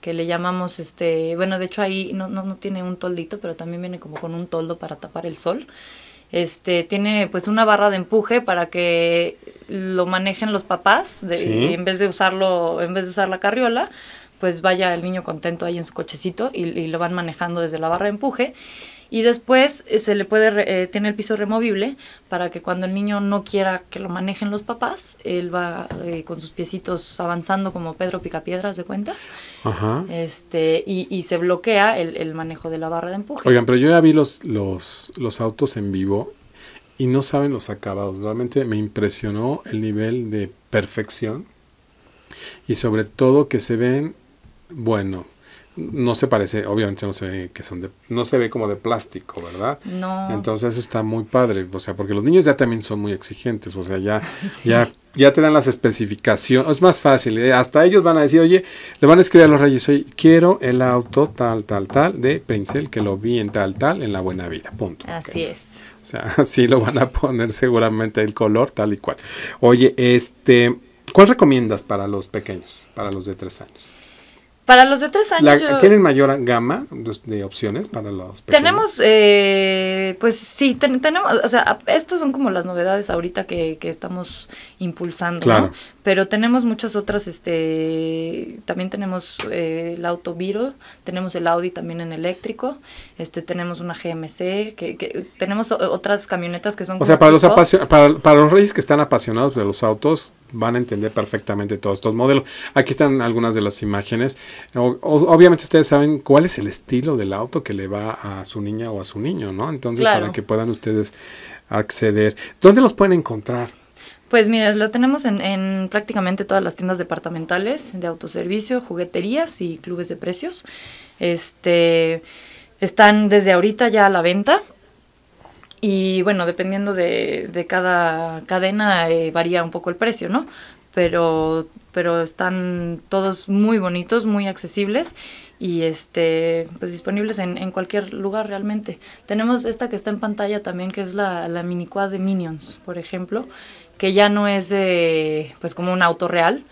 que le llamamos, este, bueno, de hecho ahí no, tiene un toldito, pero también viene como con un toldo para tapar el sol. Este, tiene pues una barra de empuje para que lo manejen los papás en vez de usarlo en vez de usar la carriola pues vaya el niño contento ahí en su cochecito y, lo van manejando desde la barra de empuje y después eh, se le puede eh, tener el piso removible para que cuando el niño no quiera que lo manejen los papás él va eh, con sus piecitos avanzando como Pedro Picapiedras de cuenta este y, se bloquea el, manejo de la barra de empuje oigan pero yo ya vi los los los autos en vivo y no saben los acabados realmente me impresionó el nivel de perfección y sobre todo que se ven bueno, no se parece, obviamente no se ve que son no se ve como de plástico, ¿verdad? No. Entonces está muy padre, o sea, porque los niños ya también son muy exigentes, o sea, ya, ya, ya te dan las especificaciones, es más fácil, eh, hasta ellos van a decir, oye, le van a escribir a los reyes, oye, quiero el auto tal, tal, tal, de pincel que lo vi en tal, tal, en la buena vida, punto. Así es. O sea, así lo van a poner seguramente el color tal y cual. Oye, este, ¿cuál recomiendas para los pequeños, para los de tres años? Para los de tres años. ¿Tienen mayor gama de, opciones para los Tenemos, eh, pues sí, tenemos, o sea, estos son como las novedades ahorita que, que estamos impulsando, claro. Pero tenemos muchas otras, este, también tenemos eh, el Viro, tenemos el Audi también en eléctrico, este, tenemos una GMC, que, tenemos otras camionetas que son... O sea, para los, para, para los reyes que están apasionados de los autos, van a entender perfectamente todos estos modelos. Aquí están algunas de las imágenes. obviamente ustedes saben cuál es el estilo del auto que le va a su niña o a su niño, ¿no? Entonces, para que puedan ustedes acceder. ¿Dónde los pueden encontrar? Pues mira, lo tenemos en, en, prácticamente todas las tiendas departamentales de autoservicio, jugueterías y clubes de precios. Este, están desde ahorita ya a la venta y bueno, dependiendo de, de cada cadena eh, varía un poco el precio, ¿no? Pero, pero están todos muy bonitos, muy accesibles y este, pues disponibles en, cualquier lugar realmente. Tenemos esta que está en pantalla también, que es la, la mini de Minions, por ejemplo, que ya no es pues como un auto real,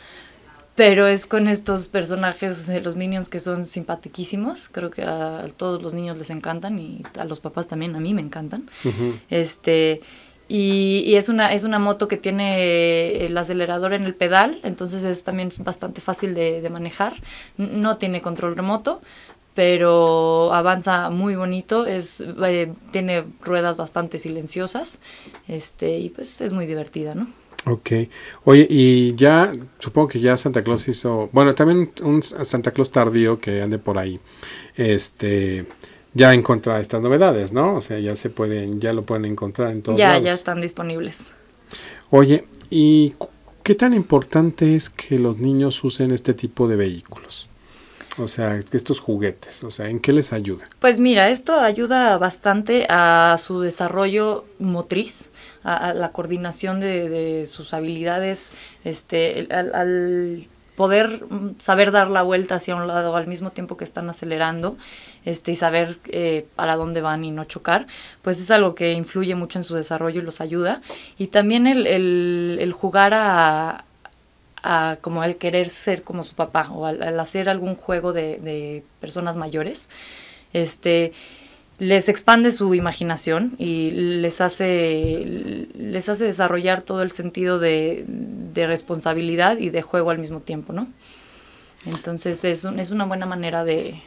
pero es con estos personajes de los Minions que son simpatiquísimos. Creo que a, todos los niños les encantan y a los papás también, a mí me encantan. Este. Y, es, una, es una moto que tiene el acelerador en el pedal, entonces es también bastante fácil de, manejar. No tiene control remoto, pero avanza muy bonito, es, eh, tiene ruedas bastante silenciosas este, y pues es muy divertida, ¿no? Ok. Oye, y ya, supongo que ya Santa Claus hizo, bueno, también un Santa Claus tardío que ande por ahí, este, ya encontrar estas novedades, ¿no? O sea, ya se pueden, ya lo pueden encontrar en todos Ya, ya están disponibles. Oye, ¿y qué tan importante es que los niños usen este tipo de vehículos? O sea, estos juguetes, o sea, ¿en qué les ayuda? Pues mira, esto ayuda bastante a su desarrollo motriz, a, la coordinación de, sus habilidades, este, al, poder mm, saber dar la vuelta hacia un lado al mismo tiempo que están acelerando este, y saber eh, para dónde van y no chocar, pues es algo que influye mucho en su desarrollo y los ayuda. Y también el jugar a, como el querer ser como su papá o al, hacer algún juego de, personas mayores, este, les expande su imaginación y les hace, les hace desarrollar todo el sentido de, responsabilidad y de juego al mismo tiempo, ¿no? Entonces es, es una buena manera de,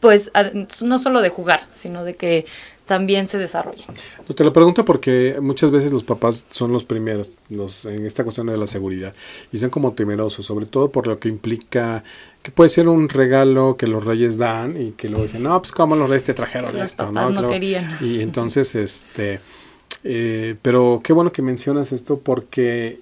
pues, no solo de jugar, sino de que también se desarrolla. te lo pregunto porque muchas veces los papás son los primeros en esta cuestión de la seguridad y son como temerosos, sobre todo por lo que implica que puede ser un regalo que los reyes dan y que luego dicen, no, pues cómo los reyes te trajeron esto, ¿no? Y entonces, este, eh, pero qué bueno que mencionas esto porque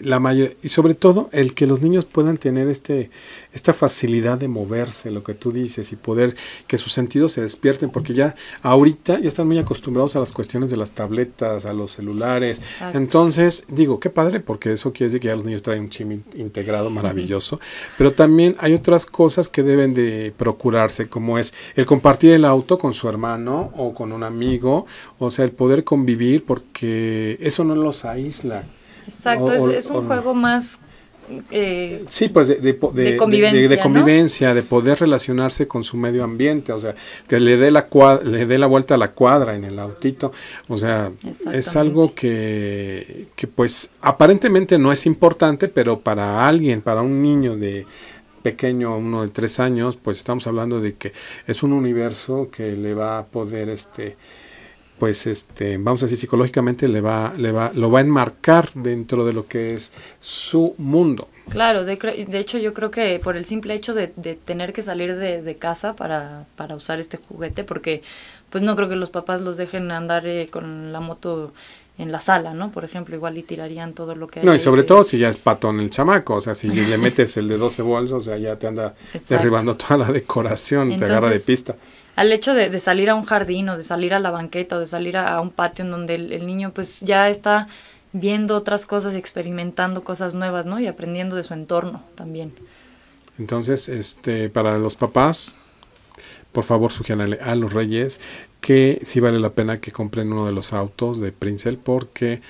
la mayor, y sobre todo el que los niños puedan tener este, esta facilidad de moverse, lo que tú dices, y poder que sus sentidos se despierten, porque ya ahorita ya están muy acostumbrados a las cuestiones de las tabletas, a los celulares. Entonces, digo, qué padre, porque eso quiere decir que ya los niños traen un chip integrado maravilloso, pero también hay otras cosas que deben de procurarse, como es el compartir el auto con su hermano o con un amigo, o sea, el poder convivir, porque eso no los aísla Exacto, es, un juego más... Eh, sí, pues de, de, de, convivencia, de, poder relacionarse con su medio ambiente, o sea, que le dé la le dé la vuelta a la cuadra en el autito, o sea, es algo que, que pues aparentemente no es importante, pero para alguien, para un niño de pequeño, uno de tres años, pues estamos hablando de que es un universo que le va a poder este pues este, vamos a decir psicológicamente le va, le va, lo va a enmarcar dentro de lo que es su mundo. Claro, de, hecho yo creo que por el simple hecho de, tener que salir de, casa para, usar este juguete, porque pues no creo que los papás los dejen andar eh, con la moto en la sala, ¿no? Por ejemplo, igual y tirarían todo lo que... No, y sobre todo si ya es patón el chamaco, o sea, si le metes el de 12 bolsos o sea, ya te anda derribando toda la decoración, te agarra de pista al hecho de, salir a un jardín o de salir a la banqueta o de salir a, un patio en donde el, niño pues ya está viendo otras cosas y experimentando cosas nuevas, ¿no? Y aprendiendo de su entorno también. Entonces, este, para los papás, por favor sugiéranle a los reyes que sí vale la pena que compren uno de los autos de Princel porque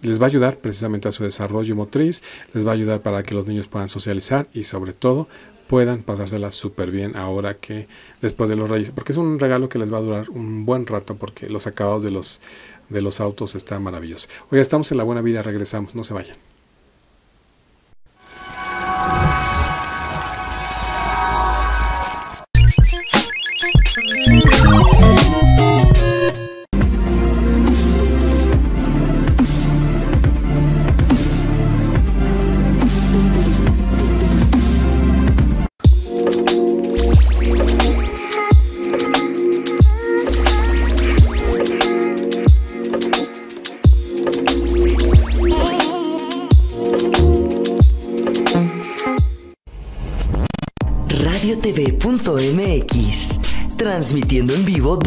les va a ayudar precisamente a su desarrollo motriz, les va a ayudar para que los niños puedan socializar y sobre todo puedan pasárselas súper bien ahora que después de los Reyes, porque es un regalo que les va a durar un buen rato porque los acabados de los, de los autos están maravillosos. Hoy estamos en la buena vida, regresamos, no se vayan.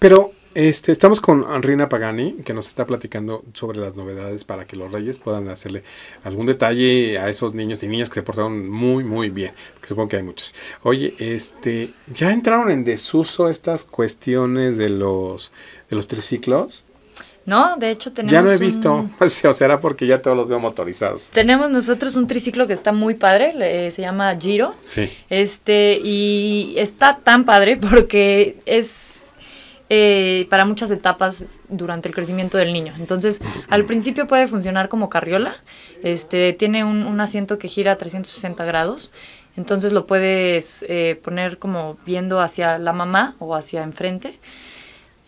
Pero este, estamos con Rina Pagani, que nos está platicando sobre las novedades para que los reyes puedan hacerle algún detalle a esos niños y niñas que se portaron muy, muy bien, supongo que hay muchos. Oye, este, ¿ya entraron en desuso estas cuestiones de los, de los triciclos? No, de hecho tenemos. Ya no he visto. O O será porque ya todos los veo motorizados. Tenemos nosotros un triciclo que está muy padre, se llama Giro. Sí. Este, y está tan padre porque es eh, para muchas etapas durante el crecimiento del niño. Entonces, al principio puede funcionar como carriola, este, tiene un, asiento que gira a 360 grados, entonces lo puedes eh, poner como viendo hacia la mamá o hacia enfrente.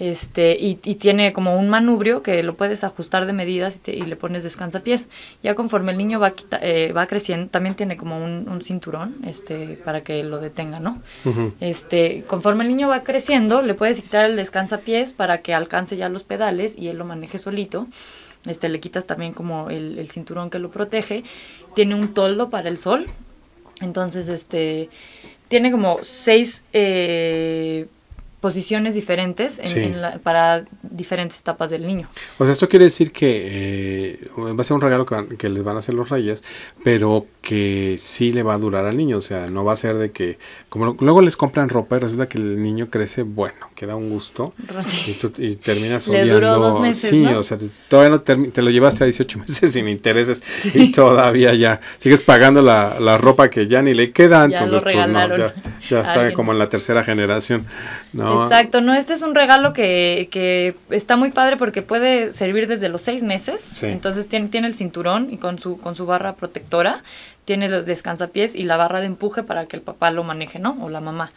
Este, y, tiene como un manubrio que lo puedes ajustar de medidas y, le pones descansapiés. Ya conforme el niño va, eh, va creciendo, también tiene como un, cinturón este, para que lo detenga, ¿no? este, conforme el niño va creciendo, le puedes quitar el descansapiés para que alcance ya los pedales y él lo maneje solito. Este, le quitas también como el, cinturón que lo protege. Tiene un toldo para el sol. Entonces, este, tiene como seis... Eh, posiciones diferentes para diferentes etapas del niño. O sea, esto quiere decir que va eh, a ser un regalo que, que, les van a hacer los reyes, pero que sí le va a durar al niño, o sea, no va a ser de que, como luego les compran ropa y resulta que el niño crece, bueno, queda un gusto. Y, tú, terminas odiando. meses, sí, o sea, todavía no te, te, lo llevaste a 18 meses sin intereses y todavía ya sigues pagando la, ropa que ya ni le queda, ya entonces pues, ya, está como en la tercera generación. Exacto, no, este es un regalo que, que está muy padre porque puede servir desde los seis meses, entonces tiene, tiene el cinturón y con su, con su barra protectora tiene los descansapiés y la barra de empuje para que el papá lo maneje, ¿no? O la mamá.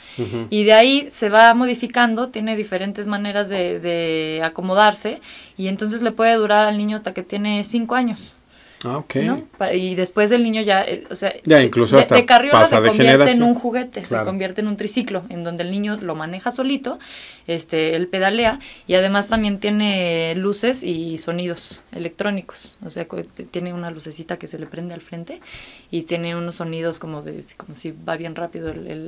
Y de ahí se va modificando, tiene diferentes maneras de, acomodarse y entonces le puede durar al niño hasta que tiene cinco años. Ah, Y después del niño ya, eh, o sea, ya incluso hasta pasa se de convierte en un juguete, se convierte en un triciclo, en donde el niño lo maneja solito, este, él pedalea y además también tiene luces y sonidos electrónicos, o sea, tiene una lucecita que se le prende al frente y tiene unos sonidos como de, como si va bien rápido el,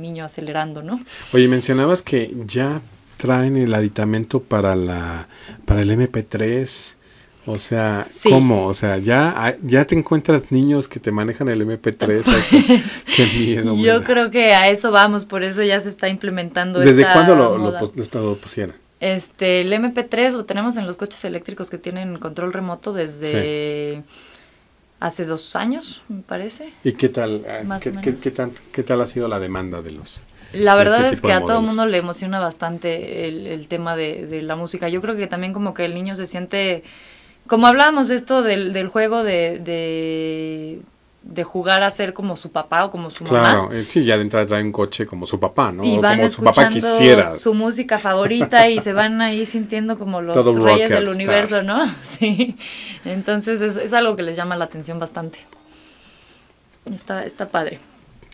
niño acelerando, ¿no? Oye, mencionabas que ya traen el aditamento para la para el MP3 o sea, ¿cómo? O sea, ya, ya te encuentras niños que te manejan el MP3. Pues, qué miedo. Yo creo que a eso vamos, por eso ya se está implementando. ¿Desde esta cuándo lo, lo, lo, pusieron? Este, el MP3 lo tenemos en los coches eléctricos que tienen control remoto desde hace dos años, me parece. ¿Y qué tal, ah, qué, qué, tal ha sido la demanda de los? La este verdad es que a todo el mundo le emociona bastante el, tema de, la música. Yo creo que también como que el niño se siente como hablábamos de esto del, juego de, jugar a ser como su papá o como su mamá. Claro, eh, sí, ya de entrada trae un coche como su papá, ¿no? Y van como su papá quisiera. Su música favorita y se van ahí sintiendo como los Todo reyes del universo, ¿no? Sí. Entonces es, algo que les llama la atención bastante. Está, está padre.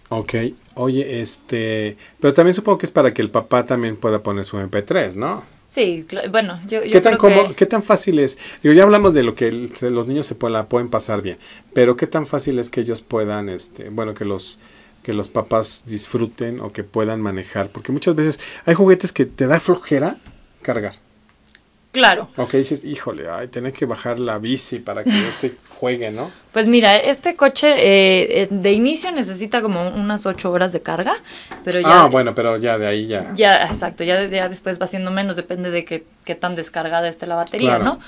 Ok, oye, este, pero también supongo que es para que el papá también pueda poner su MP3, ¿no? Sí, bueno, yo, creo que... ¿Qué tan fácil es? Digo, ya hablamos de lo que los niños se pueden, pueden pasar bien, pero ¿qué tan fácil es que ellos puedan, este, bueno, que los que los papás disfruten o que puedan manejar? Porque muchas veces hay juguetes que te da flojera cargar. Claro. que dices, híjole, ay, tenés que bajar la bici para que este juegue, ¿no? Pues mira, este coche eh, eh, de inicio necesita como unas 8 horas de carga, pero ya... Ah, bueno, pero ya de ahí ya... Ya, exacto, ya, después va siendo menos, depende de qué, tan descargada esté la batería, ¿no?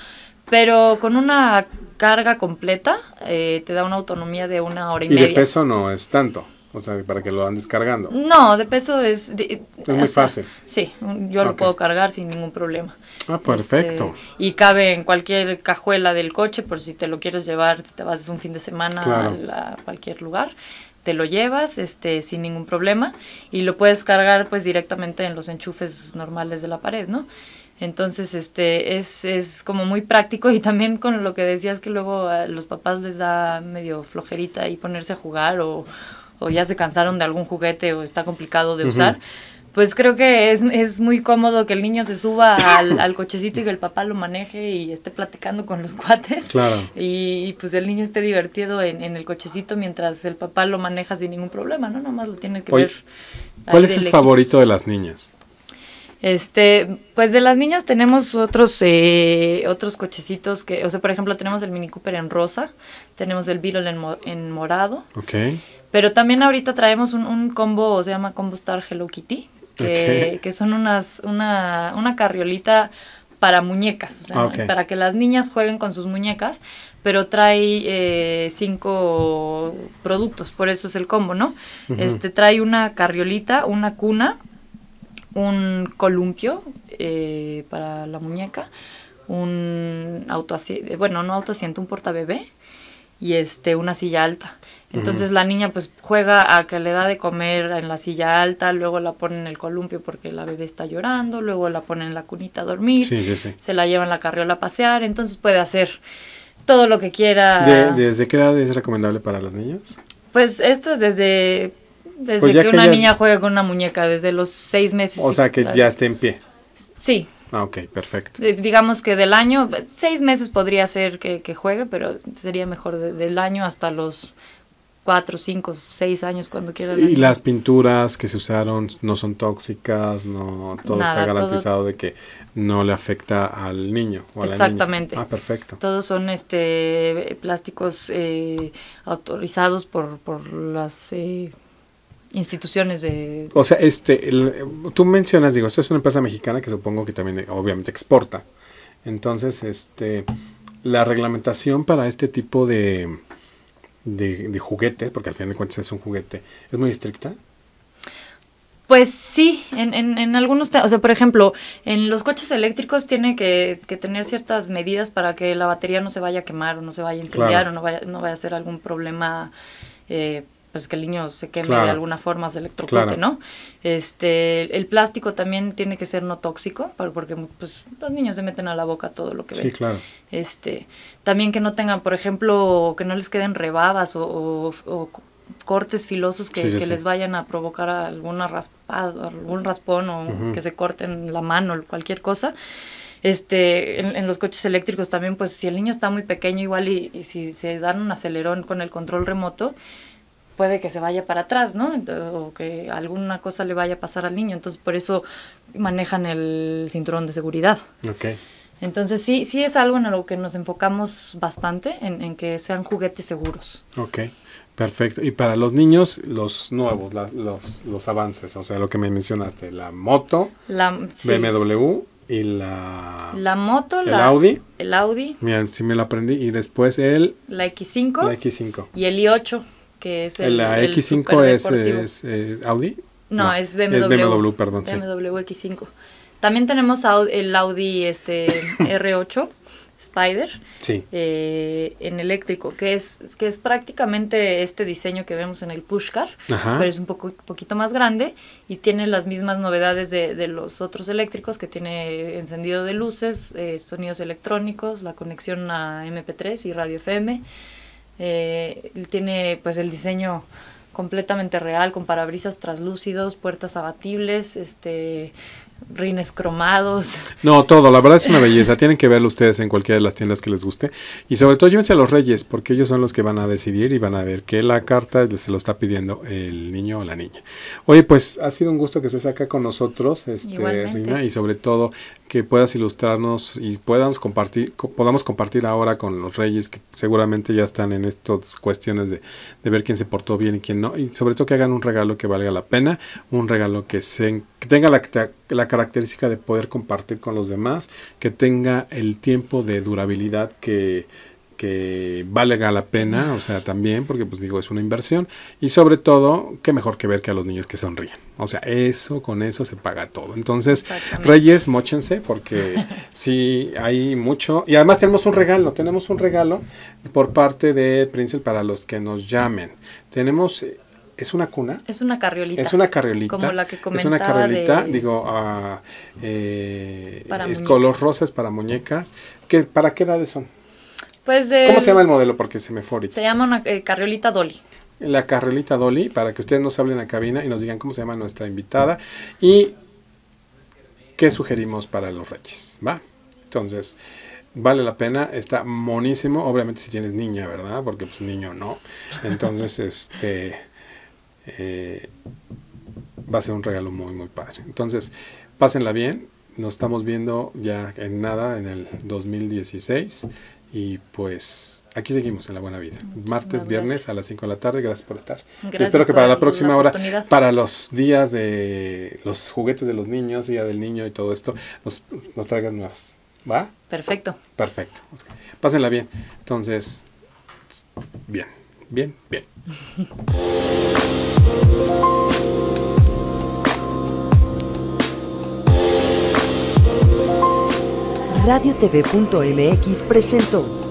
Pero con una carga completa eh, te da una autonomía de una hora y, media. Y de peso no es tanto. O sea, para que lo van descargando. No, de peso es... es muy fácil. Sí, yo lo puedo cargar sin ningún problema. Ah, perfecto. Este, y cabe en cualquier cajuela del coche por si te lo quieres llevar, si te vas un fin de semana a, cualquier lugar te lo llevas este sin ningún problema y lo puedes cargar pues directamente en los enchufes normales de la pared, ¿no? Entonces, este es, es como muy práctico y también con lo que decías que luego a los papás les da medio flojerita y ponerse a jugar o, ya se cansaron de algún juguete o está complicado de usar pues creo que es, muy cómodo que el niño se suba al, cochecito y que el papá lo maneje y esté platicando con los cuates. Claro. Y, pues el niño esté divertido en, el cochecito mientras el papá lo maneja sin ningún problema, ¿no? más lo tiene que ver. ¿Cuál es el favorito de las niñas? Este, pues de las niñas tenemos otros eh, otros cochecitos que, o sea, por ejemplo, tenemos el Mini Cooper en rosa, tenemos el Beetle en, en morado. Ok. Pero también ahorita traemos un, un combo, se llama Combo Star Hello Kitty que, son unas, una, una carriolita para muñecas, ah, para que las niñas jueguen con sus muñecas, pero trae eh, cinco productos, por eso es el combo, ¿no? Este trae una carriolita, una cuna, un columpio eh, para la muñeca, un auto eh, bueno, no autoasiento, un portabebé y este, una silla alta. Entonces la niña pues juega a que le da de comer en la silla alta, luego la pone en el columpio porque la bebé está llorando, luego la pone en la cunita a dormir, se la lleva en la carriola a pasear, entonces puede hacer todo lo que quiera. ¿Desde qué edad es recomendable para las niñas? Pues esto es desde, pues que, una niña juega con una muñeca, desde los seis meses. O sea, que ya esté en pie. Sí, Ah, ok, perfecto. Eh, digamos que del año, seis meses podría ser que, juegue, pero sería mejor del año hasta los cuatro, cinco, seis años, cuando quiera. Y las pinturas que se usaron no son tóxicas, no todo está garantizado de que no le afecta al niño. O Exactamente. Ah, perfecto. Todos son este plásticos eh, autorizados por, por las... Eh, instituciones de... O sea, este, tú mencionas, digo, esto es una empresa mexicana que supongo que también eh, obviamente exporta. Entonces, este, la reglamentación para este tipo de, de, juguetes, porque al final de cuentas es un juguete, es muy estricta. Pues sí, en, en, algunos, o sea, por ejemplo, en los coches eléctricos tiene que, tener ciertas medidas para que la batería no se vaya a quemar o no se vaya a incendiar o no vaya, no vaya a ser algún problema eh, pues que el niño se queme de alguna forma, se electrocute, ¿no? Este, el plástico también tiene que ser no tóxico, porque pues, los niños se meten a la boca todo lo que ven. Sí, claro. Este, también que no tengan, por ejemplo, que no les queden rebabas o, cortes filosos que, les vayan a provocar alguna raspada, algún raspón o que se corten la mano, cualquier cosa. Este, en, los coches eléctricos también, pues si el niño está muy pequeño igual y si se dan un acelerón con el control remoto, puede que se vaya para atrás, ¿no? O que alguna cosa le vaya a pasar al niño. Entonces, por eso manejan el cinturón de seguridad. Ok. Entonces, sí, sí es algo en lo que nos enfocamos bastante, en, que sean juguetes seguros. Ok, perfecto. Y para los niños, los nuevos, los, los, avances, o sea, lo que me mencionaste, la moto, la BMW y la... La moto, el la, Audi. El Audi. Mira, sí me lo aprendí. Y después el... La X5. La X5. Y el i8 el... La X5 es, eh, Audi. No, es BMW. BMW, perdón. BMW X5. También tenemos el Audi este, R8 Spider sí. Eh, en eléctrico, que es, que es prácticamente este diseño que vemos en el Pushcar, pero es un poco, poquito más grande y tiene las mismas novedades de, los otros eléctricos, que tiene encendido de luces, eh, sonidos electrónicos, la conexión a MP3 y radio FM. Eh, tiene pues el diseño completamente real, con parabrisas traslúcidos, puertas abatibles, este rines cromados. No, todo, la verdad es una belleza. Tienen que verlo ustedes en cualquiera de las tiendas que les guste. Y sobre todo llévense a los reyes, porque ellos son los que van a decidir y van a ver que la carta se lo está pidiendo el niño o la niña. Oye, pues ha sido un gusto que estés acá con nosotros, este, Rina, y sobre todo que puedas ilustrarnos y podamos compartir, podamos compartir ahora con los reyes que seguramente ya están en estas cuestiones de, de, ver quién se portó bien y quién no, y sobre todo que hagan un regalo que valga la pena, un regalo que, se, tenga la característica de poder compartir con los demás, que tenga el tiempo de durabilidad que que valga la pena, o sea, también, porque pues digo, es una inversión. Y sobre todo, qué mejor que ver que a los niños que sonríen. O sea, eso, con eso se paga todo. Entonces, Reyes, mochense, porque si hay mucho. Y además tenemos un regalo, tenemos un regalo por parte de Princel para los que nos llamen. Tenemos eh, ¿Es una cuna? Es una carriolita. Es una carriolita. Como la que comentaba Es una carriolita, digo, uh, es color rosas para muñecas. que ¿Para qué edades son? Pues, eh, ¿Cómo se llama el modelo? Porque se me Se llama una eh, carriolita Dolly. La carriolita Dolly, para que ustedes nos hablen a cabina y nos digan cómo se llama nuestra invitada y qué sugerimos para los reyes, ¿va? Entonces, vale la pena, está monísimo, obviamente si tienes niña, ¿verdad? Porque pues niño no. Entonces, este... Eh, va a ser un regalo muy, muy padre. Entonces, pásenla bien. Nos estamos viendo ya en nada, en el 2016. Y pues aquí seguimos en la buena vida. Martes, viernes a las 5 de la tarde. Gracias por estar. espero que para la próxima hora, para los días de los juguetes de los niños, Día del Niño y todo esto, nos, nos traigas nuevas. ¿Va? Perfecto. Perfecto. Pásenla bien. Entonces, bien, bien, bien. radiotv.mx presentó